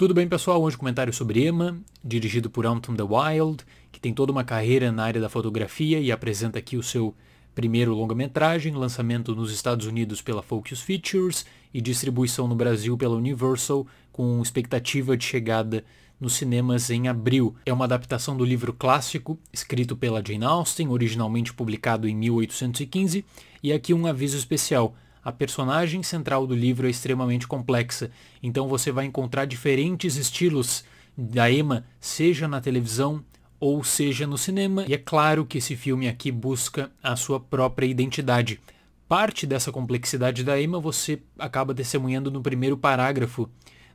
Tudo bem, pessoal? Hoje um comentário sobre Emma, dirigido por Anton the Wild, que tem toda uma carreira na área da fotografia e apresenta aqui o seu primeiro longa-metragem, lançamento nos Estados Unidos pela Focus Features e distribuição no Brasil pela Universal, com expectativa de chegada nos cinemas em abril. É uma adaptação do livro clássico, escrito pela Jane Austen, originalmente publicado em 1815, e aqui um aviso especial a personagem central do livro é extremamente complexa, então você vai encontrar diferentes estilos da Emma, seja na televisão ou seja no cinema, e é claro que esse filme aqui busca a sua própria identidade. Parte dessa complexidade da Emma você acaba testemunhando no primeiro parágrafo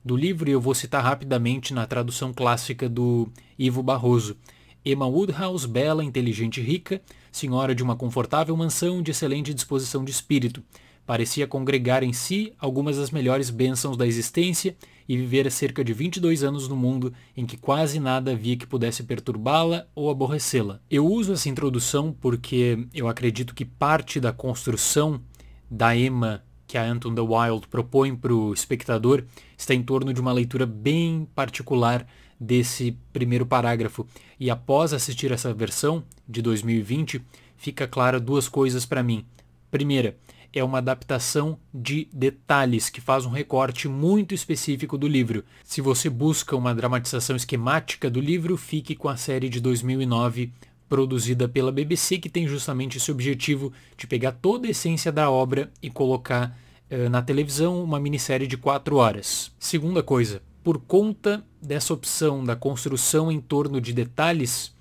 do livro, e eu vou citar rapidamente na tradução clássica do Ivo Barroso. Emma Woodhouse, bela, inteligente e rica, senhora de uma confortável mansão de excelente disposição de espírito. Parecia congregar em si algumas das melhores bênçãos da existência e viver cerca de 22 anos no mundo em que quase nada havia que pudesse perturbá-la ou aborrecê-la. Eu uso essa introdução porque eu acredito que parte da construção da Emma que a Anton the Wild propõe para o espectador está em torno de uma leitura bem particular desse primeiro parágrafo. E após assistir essa versão de 2020, fica clara duas coisas para mim. Primeira, é uma adaptação de detalhes que faz um recorte muito específico do livro. Se você busca uma dramatização esquemática do livro, fique com a série de 2009 produzida pela BBC que tem justamente esse objetivo de pegar toda a essência da obra e colocar eh, na televisão uma minissérie de quatro horas. Segunda coisa, por conta dessa opção da construção em torno de detalhes,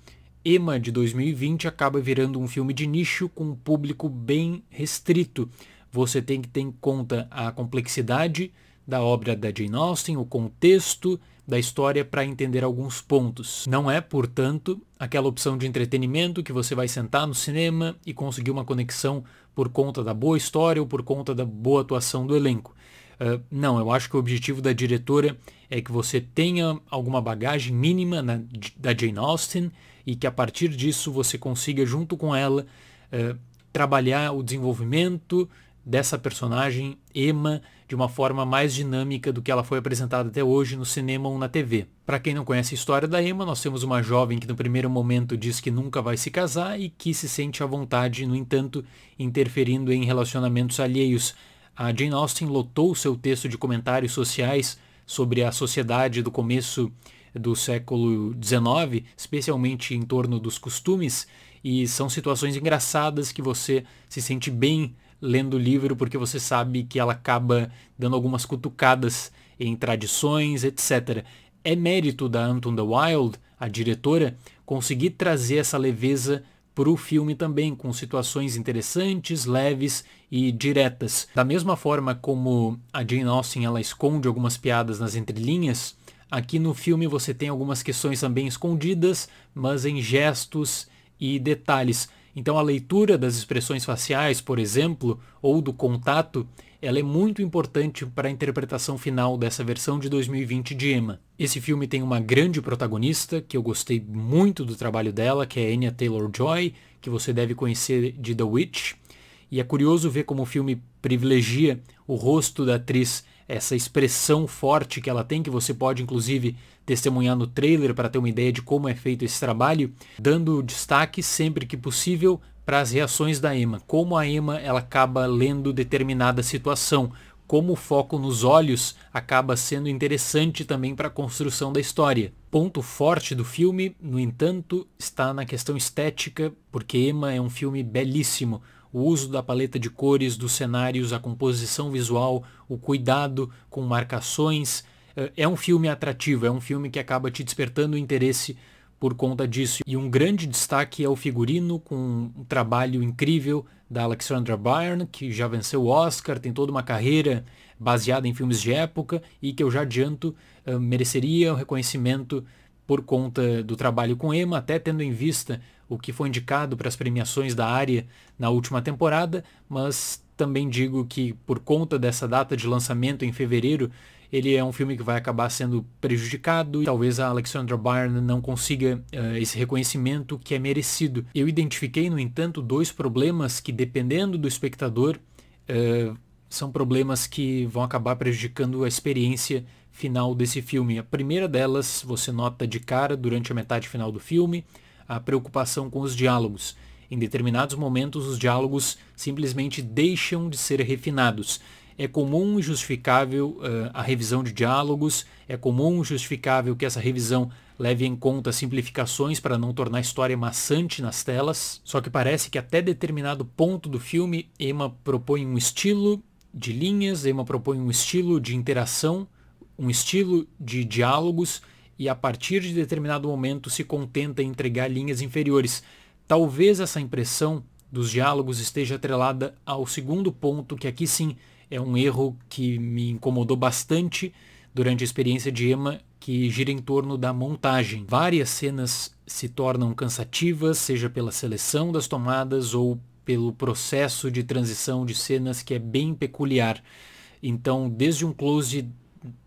EMA de 2020 acaba virando um filme de nicho com um público bem restrito. Você tem que ter em conta a complexidade da obra da Jane Austen, o contexto da história para entender alguns pontos. Não é, portanto, aquela opção de entretenimento que você vai sentar no cinema e conseguir uma conexão por conta da boa história ou por conta da boa atuação do elenco. Uh, não, eu acho que o objetivo da diretora é que você tenha alguma bagagem mínima na, da Jane Austen, e que a partir disso você consiga, junto com ela, eh, trabalhar o desenvolvimento dessa personagem, Emma, de uma forma mais dinâmica do que ela foi apresentada até hoje no cinema ou na TV. Para quem não conhece a história da Emma, nós temos uma jovem que no primeiro momento diz que nunca vai se casar e que se sente à vontade, no entanto, interferindo em relacionamentos alheios. A Jane Austen lotou seu texto de comentários sociais sobre a sociedade do começo do século XIX, especialmente em torno dos costumes, e são situações engraçadas que você se sente bem lendo o livro porque você sabe que ela acaba dando algumas cutucadas em tradições, etc. É mérito da Anton The Wild, a diretora, conseguir trazer essa leveza para o filme também, com situações interessantes, leves e diretas. Da mesma forma como a Jane Austen ela esconde algumas piadas nas entrelinhas, Aqui no filme você tem algumas questões também escondidas, mas em gestos e detalhes. Então a leitura das expressões faciais, por exemplo, ou do contato, ela é muito importante para a interpretação final dessa versão de 2020 de Emma. Esse filme tem uma grande protagonista, que eu gostei muito do trabalho dela, que é Anya Taylor-Joy, que você deve conhecer de The Witch. E é curioso ver como o filme privilegia o rosto da atriz essa expressão forte que ela tem, que você pode inclusive testemunhar no trailer para ter uma ideia de como é feito esse trabalho, dando destaque sempre que possível para as reações da Emma, como a Emma ela acaba lendo determinada situação, como o foco nos olhos acaba sendo interessante também para a construção da história. Ponto forte do filme, no entanto, está na questão estética, porque Emma é um filme belíssimo, o uso da paleta de cores dos cenários, a composição visual, o cuidado com marcações. É, é um filme atrativo, é um filme que acaba te despertando interesse por conta disso. E um grande destaque é o figurino, com um trabalho incrível da Alexandra Byrne, que já venceu o Oscar, tem toda uma carreira baseada em filmes de época e que eu já adianto eh, mereceria o reconhecimento por conta do trabalho com Emma, até tendo em vista o que foi indicado para as premiações da área na última temporada, mas também digo que por conta dessa data de lançamento em fevereiro, ele é um filme que vai acabar sendo prejudicado e talvez a Alexandra Byrne não consiga uh, esse reconhecimento que é merecido. Eu identifiquei, no entanto, dois problemas que, dependendo do espectador, uh, são problemas que vão acabar prejudicando a experiência final desse filme. A primeira delas você nota de cara durante a metade final do filme, a preocupação com os diálogos. Em determinados momentos, os diálogos simplesmente deixam de ser refinados. É comum e justificável uh, a revisão de diálogos, é comum e justificável que essa revisão leve em conta simplificações para não tornar a história maçante nas telas. Só que parece que até determinado ponto do filme, Emma propõe um estilo de linhas, Emma propõe um estilo de interação um estilo de diálogos e a partir de determinado momento se contenta em entregar linhas inferiores. Talvez essa impressão dos diálogos esteja atrelada ao segundo ponto, que aqui sim é um erro que me incomodou bastante durante a experiência de Emma, que gira em torno da montagem. Várias cenas se tornam cansativas, seja pela seleção das tomadas ou pelo processo de transição de cenas que é bem peculiar. Então, desde um close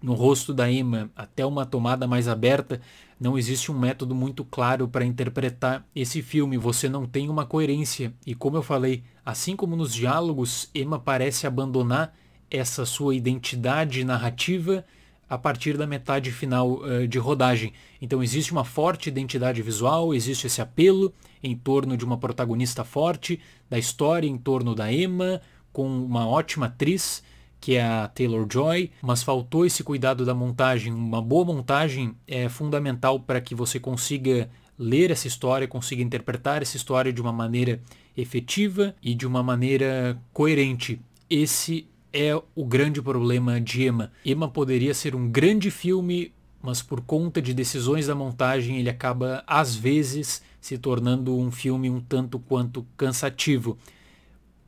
no rosto da Emma até uma tomada mais aberta, não existe um método muito claro para interpretar esse filme. Você não tem uma coerência. E como eu falei, assim como nos diálogos, Emma parece abandonar essa sua identidade narrativa a partir da metade final uh, de rodagem. Então existe uma forte identidade visual, existe esse apelo em torno de uma protagonista forte, da história em torno da Emma, com uma ótima atriz que é a Taylor Joy, mas faltou esse cuidado da montagem. Uma boa montagem é fundamental para que você consiga ler essa história, consiga interpretar essa história de uma maneira efetiva e de uma maneira coerente. Esse é o grande problema de Emma. Emma poderia ser um grande filme, mas por conta de decisões da montagem, ele acaba às vezes se tornando um filme um tanto quanto cansativo.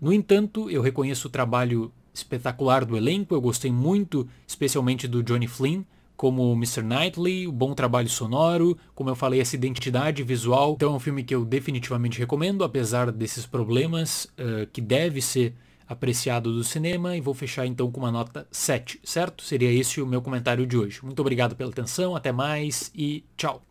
No entanto, eu reconheço o trabalho espetacular do elenco, eu gostei muito, especialmente do Johnny Flynn, como Mr. Knightley, o bom trabalho sonoro, como eu falei, essa identidade visual. Então é um filme que eu definitivamente recomendo, apesar desses problemas, uh, que deve ser apreciado do cinema, e vou fechar então com uma nota 7, certo? Seria esse o meu comentário de hoje. Muito obrigado pela atenção, até mais e tchau!